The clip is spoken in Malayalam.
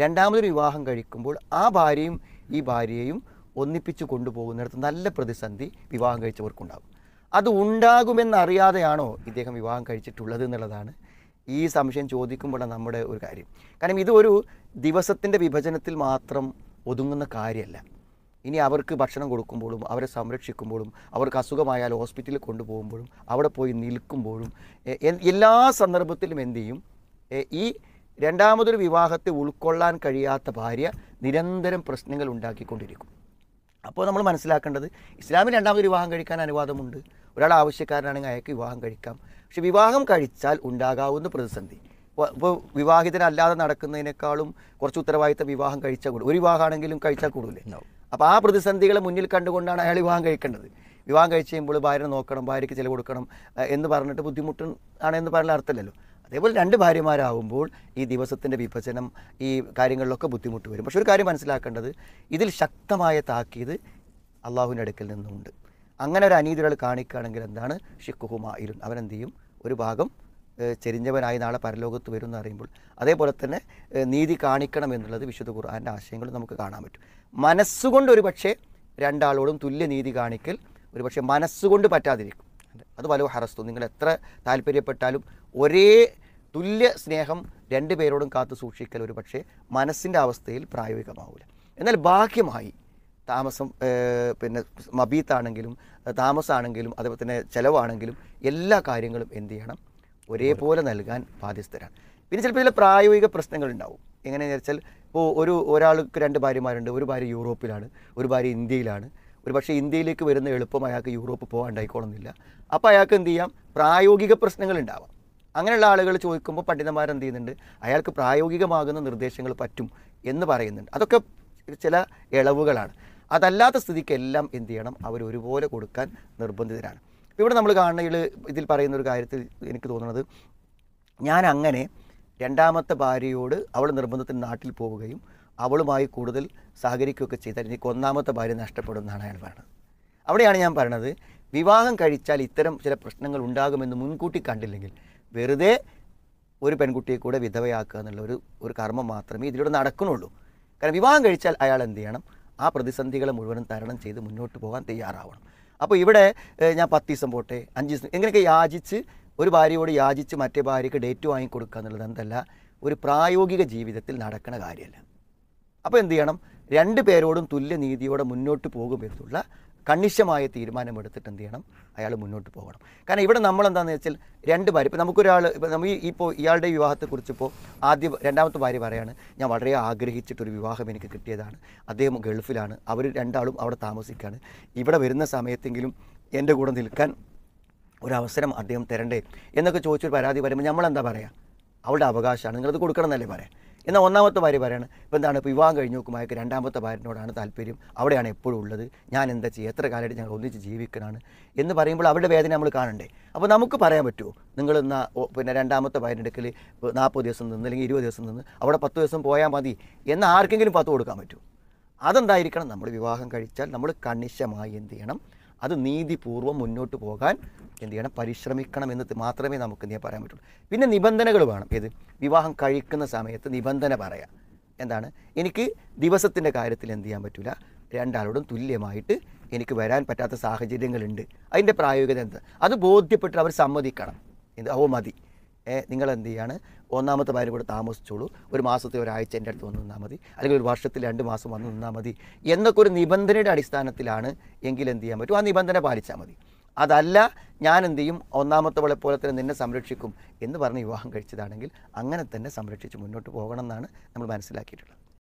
രണ്ടാമതൊരു വിവാഹം കഴിക്കുമ്പോൾ ആ ഭാര്യയും ഈ ഭാര്യയും ഒന്നിപ്പിച്ച് കൊണ്ടുപോകുന്നിടത്ത് നല്ല പ്രതിസന്ധി വിവാഹം കഴിച്ചവർക്കുണ്ടാകും അത് ഉണ്ടാകുമെന്നറിയാതെയാണോ ഇദ്ദേഹം വിവാഹം കഴിച്ചിട്ടുള്ളത് എന്നുള്ളതാണ് ഈ സംശയം ചോദിക്കുമ്പോഴാണ് നമ്മുടെ ഒരു കാര്യം കാരണം ഇതൊരു ദിവസത്തിൻ്റെ വിഭജനത്തിൽ മാത്രം ഒതുങ്ങുന്ന കാര്യമല്ല ഇനി അവർക്ക് ഭക്ഷണം കൊടുക്കുമ്പോഴും അവരെ സംരക്ഷിക്കുമ്പോഴും അവർക്ക് അസുഖമായാൽ ഹോസ്പിറ്റലിൽ കൊണ്ടുപോകുമ്പോഴും അവിടെ പോയി നിൽക്കുമ്പോഴും എല്ലാ സന്ദർഭത്തിലും എന്ത് ചെയ്യും ഈ രണ്ടാമതൊരു വിവാഹത്തെ ഉൾക്കൊള്ളാൻ കഴിയാത്ത ഭാര്യ നിരന്തരം പ്രശ്നങ്ങൾ ഉണ്ടാക്കിക്കൊണ്ടിരിക്കും അപ്പോൾ നമ്മൾ മനസ്സിലാക്കേണ്ടത് ഇസ്ലാമിൽ രണ്ടാമതൊരു വിവാഹം കഴിക്കാൻ അനുവാദമുണ്ട് ഒരാൾ ആവശ്യക്കാരനാണെങ്കിൽ അയാൾക്ക് വിവാഹം കഴിക്കാം പക്ഷെ വിവാഹം കഴിച്ചാൽ ഉണ്ടാകാവുന്ന പ്രതിസന്ധി ഇപ്പോൾ വിവാഹിതനല്ലാതെ നടക്കുന്നതിനേക്കാളും കുറച്ച് ഉത്തരവാദിത്ത വിവാഹം കഴിച്ചാൽ കൂടും ഒരു വിവാഹമാണെങ്കിലും കഴിച്ചാൽ കൂടൂലേ അപ്പോൾ ആ പ്രതിസന്ധികളെ മുന്നിൽ കണ്ടുകൊണ്ടാണ് അയാൾ വിവാഹം കഴിക്കേണ്ടത് വിവാഹം കഴിച്ച് കഴിയുമ്പോൾ ഭാര്യ നോക്കണം ഭാര്യയ്ക്ക് ചില കൊടുക്കണം എന്ന് പറഞ്ഞിട്ട് ബുദ്ധിമുട്ടാണ് എന്ന് പറഞ്ഞാൽ അർത്ഥമല്ലല്ലോ അതേപോലെ രണ്ട് ഭാര്യമാരാകുമ്പോൾ ഈ ദിവസത്തിൻ്റെ വിഭജനം ഈ കാര്യങ്ങളിലൊക്കെ ബുദ്ധിമുട്ട് വരും പക്ഷെ ഒരു കാര്യം മനസ്സിലാക്കേണ്ടത് ഇതിൽ ശക്തമായ താക്കീത് അള്ളാഹുവിൻ്റെ അടുക്കൽ നിന്നുണ്ട് അങ്ങനെ ഒരു അനീതികൾ കാണിക്കുകയാണെങ്കിൽ എന്താണ് അവൻ അവനെന്ത് ചെയ്യും ഒരു ഭാഗം ചെരിഞ്ഞവനായി നാളെ പരലോകത്ത് വരും എന്ന് അറിയുമ്പോൾ അതേപോലെ തന്നെ നീതി കാണിക്കണം എന്നുള്ളത് വിശുദ്ധ ഖുർആാൻ്റെ ആശയങ്ങൾ നമുക്ക് കാണാൻ പറ്റും മനസ്സുകൊണ്ട് ഒരു പക്ഷേ രണ്ടാളോടും തുല്യ നീതി കാണിക്കൽ ഒരു പക്ഷേ മനസ്സുകൊണ്ട് പറ്റാതിരിക്കും അത് വലവ് ഹറസ്തു നിങ്ങൾ എത്ര താല്പര്യപ്പെട്ടാലും ഒരേ തുല്യ സ്നേഹം രണ്ടു പേരോടും കാത്തു സൂക്ഷിക്കൽ ഒരു പക്ഷേ മനസ്സിൻ്റെ അവസ്ഥയിൽ പ്രായോഗികമാവില്ല എന്നാൽ ബാഹ്യമായി താമസം പിന്നെ മബീത്താണെങ്കിലും താമസമാണെങ്കിലും അതുപോലെ തന്നെ ചിലവാണെങ്കിലും എല്ലാ കാര്യങ്ങളും എന്ത് ചെയ്യണം ഒരേപോലെ നൽകാൻ ബാധ്യസ്ഥരാണ് പിന്നെ ചിലപ്പോൾ ചില പ്രായോഗിക പ്രശ്നങ്ങൾ ഉണ്ടാവും എങ്ങനെയാണെന്ന് വെച്ചാൽ ഇപ്പോൾ ഒരു ഒരാൾക്ക് രണ്ട് ഭാര്യമാരുണ്ട് ഒരു ഭാര്യ യൂറോപ്പിലാണ് ഒരു ഭാര്യ ഇന്ത്യയിലാണ് ഒരുപക്ഷെ ഇന്ത്യയിലേക്ക് വരുന്ന എളുപ്പം അയാൾക്ക് യൂറോപ്പ് പോകാണ്ടായിക്കോളുന്നില്ല അപ്പോൾ അയാൾക്ക് എന്ത് ചെയ്യാം പ്രായോഗിക പ്രശ്നങ്ങൾ ഉണ്ടാവാം അങ്ങനെയുള്ള ആളുകൾ ചോദിക്കുമ്പോൾ പണ്ഡിതന്മാർ എന്ത് ചെയ്യുന്നുണ്ട് അയാൾക്ക് പ്രായോഗികമാകുന്ന നിർദ്ദേശങ്ങൾ പറ്റും എന്ന് പറയുന്നുണ്ട് അതൊക്കെ ചില ഇളവുകളാണ് അതല്ലാത്ത സ്ഥിതിക്ക് എല്ലാം എന്ത് ചെയ്യണം അവർ ഒരുപോലെ കൊടുക്കാൻ നിർബന്ധിതരാണ് ഇവിടെ നമ്മൾ കാണുന്ന ഇതിൽ പറയുന്ന ഒരു കാര്യത്തിൽ എനിക്ക് തോന്നുന്നത് ഞാൻ അങ്ങനെ രണ്ടാമത്തെ ഭാര്യയോട് അവൾ നിർബന്ധത്തിന് നാട്ടിൽ പോവുകയും അവളുമായി കൂടുതൽ സഹകരിക്കുകയൊക്കെ ചെയ്താൽ എനിക്ക് ഒന്നാമത്തെ ഭാര്യ നഷ്ടപ്പെടുമെന്നാണ് അയാൾ പറയുന്നത് അവിടെയാണ് ഞാൻ പറയുന്നത് വിവാഹം കഴിച്ചാൽ ഇത്തരം ചില പ്രശ്നങ്ങൾ ഉണ്ടാകുമെന്ന് മുൻകൂട്ടി കണ്ടില്ലെങ്കിൽ വെറുതെ ഒരു പെൺകുട്ടിയെ കൂടെ വിധവയാക്കുക എന്നുള്ള ഒരു ഒരു കർമ്മം മാത്രമേ ഇതിലൂടെ നടക്കുന്നുള്ളൂ കാരണം വിവാഹം കഴിച്ചാൽ അയാൾ എന്ത് ചെയ്യണം ആ പ്രതിസന്ധികളെ മുഴുവനും തരണം ചെയ്ത് മുന്നോട്ട് പോകാൻ തയ്യാറാവണം അപ്പോൾ ഇവിടെ ഞാൻ പത്ത് ദിവസം പോട്ടെ അഞ്ച് ദിവസം എങ്ങനെയൊക്കെ യാചിച്ച് ഒരു ഭാര്യയോട് യാചിച്ച് മറ്റേ ഭാര്യയ്ക്ക് ഡേറ്റ് വാങ്ങിക്കൊടുക്കുക എന്നുള്ളത് എന്തല്ല ഒരു പ്രായോഗിക ജീവിതത്തിൽ നടക്കുന്ന കാര്യമല്ല അപ്പോൾ എന്ത് ചെയ്യണം രണ്ട് പേരോടും തുല്യനീതിയോടെ മുന്നോട്ട് പോകും എന്നുള്ള കണിശമായ തീരുമാനമെടുത്തിട്ട് എന്ത് ചെയ്യണം അയാൾ മുന്നോട്ട് പോകണം കാരണം ഇവിടെ നമ്മൾ എന്താണെന്ന് വെച്ചാൽ രണ്ട് ഭാര്യ ഇപ്പോൾ നമുക്കൊരാൾ ഇപ്പോൾ നമ്മൾ ഇപ്പോൾ ഇയാളുടെ വിവാഹത്തെക്കുറിച്ചിപ്പോൾ ആദ്യ രണ്ടാമത്തെ ഭാര്യ പറയുകയാണ് ഞാൻ വളരെ ആഗ്രഹിച്ചിട്ടൊരു വിവാഹം എനിക്ക് കിട്ടിയതാണ് അദ്ദേഹം ഗൾഫിലാണ് അവർ രണ്ടാളും അവിടെ താമസിക്കുകയാണ് ഇവിടെ വരുന്ന സമയത്തെങ്കിലും എൻ്റെ കൂടെ നിൽക്കാൻ ഒരവസരം അദ്ദേഹം തരണ്ടേ എന്നൊക്കെ ചോദിച്ചൊരു പരാതി വരുമ്പോൾ നമ്മളെന്താ പറയുക അവളുടെ അവകാശമാണ് നിങ്ങളത് കൊടുക്കണം എന്നല്ലേ പറയാം എന്നാൽ ഒന്നാമത്തെ ഭാര്യ പറയാണ് ഇപ്പോൾ എന്താണ് ഇപ്പോൾ വിവാഹം കഴിഞ്ഞ് നോക്കുമ്പോൾ അയാൾക്ക് രണ്ടാമത്തെ ഭാര്യനോടാണ് താല്പര്യം അവിടെയാണ് എപ്പോഴും ഉള്ളത് ഞാൻ എന്താ ചെയ്യുക എത്ര കാലമായിട്ട് ഞങ്ങൾ ഒന്നിച്ച് ജീവിക്കണമാണ് എന്ന് പറയുമ്പോൾ അവരുടെ വേദന നമ്മൾ കാണണ്ടേ അപ്പോൾ നമുക്ക് പറയാൻ പറ്റുമോ നിങ്ങൾ എന്നാൽ പിന്നെ രണ്ടാമത്തെ ഭാര്യനെടുക്കൽ നാൽപ്പത് ദിവസം നിന്ന് അല്ലെങ്കിൽ ഇരുപത് ദിവസം നിന്ന് അവിടെ പത്ത് ദിവസം പോയാൽ മതി എന്ന് ആർക്കെങ്കിലും പത്ത് കൊടുക്കാൻ പറ്റുമോ അതെന്തായിരിക്കണം നമ്മൾ വിവാഹം കഴിച്ചാൽ നമ്മൾ കണിശമായി എന്ത് ചെയ്യണം അത് നീതിപൂർവ്വം മുന്നോട്ട് പോകാൻ എന്ത് ചെയ്യണം പരിശ്രമിക്കണം എന്ന് മാത്രമേ നമുക്ക് എന്ത് പറയാൻ പറ്റുള്ളൂ പിന്നെ നിബന്ധനകൾ വേണം ഏത് വിവാഹം കഴിക്കുന്ന സമയത്ത് നിബന്ധന പറയാം എന്താണ് എനിക്ക് ദിവസത്തിൻ്റെ കാര്യത്തിൽ എന്ത് ചെയ്യാൻ പറ്റില്ല രണ്ടാളോടും തുല്യമായിട്ട് എനിക്ക് വരാൻ പറ്റാത്ത സാഹചര്യങ്ങളുണ്ട് അതിൻ്റെ പ്രായോഗികത എന്ത് അത് ബോധ്യപ്പെട്ട് അവർ സമ്മതിക്കണം എന്ത് ഓ മതി നിങ്ങൾ എന്ത് ചെയ്യാണ് ഒന്നാമത്തെ ഭാര്യ കൂടെ താമസിച്ചോളൂ ഒരു മാസത്തെ ഒരാഴ്ച എൻ്റെ അടുത്ത് വന്ന് നിന്നാൽ മതി അല്ലെങ്കിൽ ഒരു വർഷത്തിൽ രണ്ട് മാസം വന്ന് നിന്നാൽ മതി എന്നൊക്കെ ഒരു നിബന്ധനയുടെ അടിസ്ഥാനത്തിലാണ് എങ്കിൽ എന്ത് ചെയ്യാൻ പറ്റും ആ നിബന്ധന പാലിച്ചാൽ മതി അതല്ല ഞാൻ എന്ത് ചെയ്യും ഒന്നാമത്തെ പോലെ തന്നെ നിന്നെ സംരക്ഷിക്കും എന്ന് പറഞ്ഞ് വിവാഹം കഴിച്ചതാണെങ്കിൽ അങ്ങനെ തന്നെ സംരക്ഷിച്ച് മുന്നോട്ട് പോകണം എന്നാണ് നമ്മൾ മനസ്സിലാക്കിയിട്ടുള്ളത്